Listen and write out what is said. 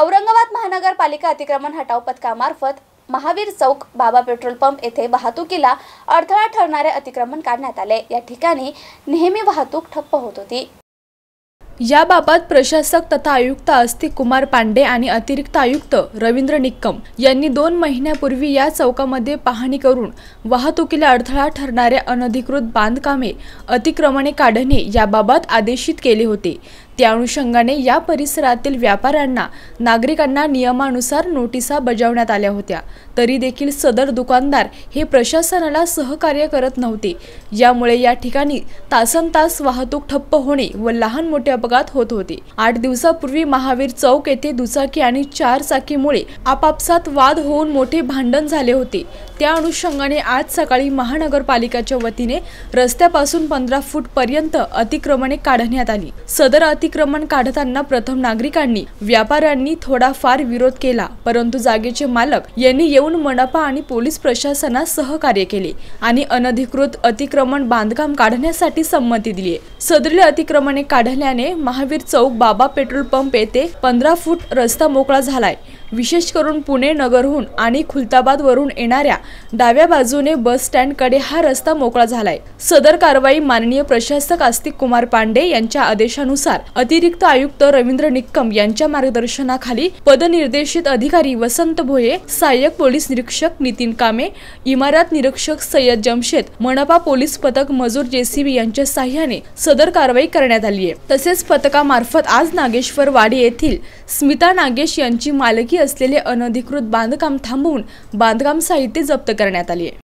औरंगाबाद महानगरपालिका अतिक्रमण हटाव पथकामार्फत महावीर चौक बाबा पेट्रोल पंप येथे वाहतुकीला अडथळा ठरणारे अतिक्रमण काढण्यात आले या ठिकाणी नेहमी वाहतूक ठप्प होत होती याबाबत प्रशासक तथा आयुक्त आस्तिक कुमार पांडे आणि अतिरिक्त आयुक्त रवींद्र निक्कम यांनी दोन महिन्यापूर्वी या चौकामध्ये पाहणी करून वाहतुकीला अडथळा ठरणाऱ्या अनधिकृत बांधकामे अतिक्रमणे काढणे याबाबत आदेशित केले होते त्या अनुषंगाने या परिसरातील व्यापाऱ्यांना नागरिकांना नियमानुसार नोटिसा बजावण्यात आल्या होत्या तरी देखील सदर दुकानदार हे प्रशासनाला सहकार्य करत नव्हते यामुळे या ठिकाणी तासन तास वाहतूक ठप्प होणे व लहान मोठे अपघात होत होते आठ दिवसापूर्वी महावीर चौक येथे दुचाकी आणि चार चाकीमुळे आपापसात वाद होऊन मोठे भांडण झाले होते त्या अनुषंगाने आज सकाळी महानगरपालिकेच्या वतीने रस्त्यापासून पंधरा फूट पर्यंत अतिक्रमणे काढण्यात आली सदर अति अतिक्रमण काढताना प्रथम नागरिकांनी व्यापाऱ्यांनी थोडाफार विरोध केला परंतु जागेचे मालक यांनी येऊन मनपा आणि पोलीस प्रशासनास सहकार्य केले आणि अनधिकृत अतिक्रमण बांधकाम काढण्यासाठी संमती दिली सदरील अतिक्रमणे काढल्याने महावीर चौक बाबा पेट्रोल पंप येथे पंधरा फूट रस्ता मोकळा झालाय विशेष करून पुणे नगरहून आणि खुलताबाद वरून येणाऱ्या डाव्या बाजूने बस स्टँडकडे हा रस्ता मोकळा झालाय सदर कारवाई माननीय प्रशासक आस्तिक कुमार पांडे यांच्या आदेशानुसार अतिरिक्त आयुक्त रवींद्र निकम यांच्या मार्गदर्शनाखाली पदनिर्देशित अधिकारी वसंत भोये सहाय्यक पोलीस निरीक्षक नितीन कामे इमारत निरीक्षक सय्यद जमशेद मनपा पोलीस पथक मजूर जेसीबी यांच्या सहाय्याने सदर कारवाई करण्यात आली आहे तसेच पथकामार्फत आज नागेश्वर वाडी येथील स्मिता नागेश यांची मालकी असलेले अनधिकृत बांधकाम थांबवून बांधकाम साहित्य जप्त करण्यात आले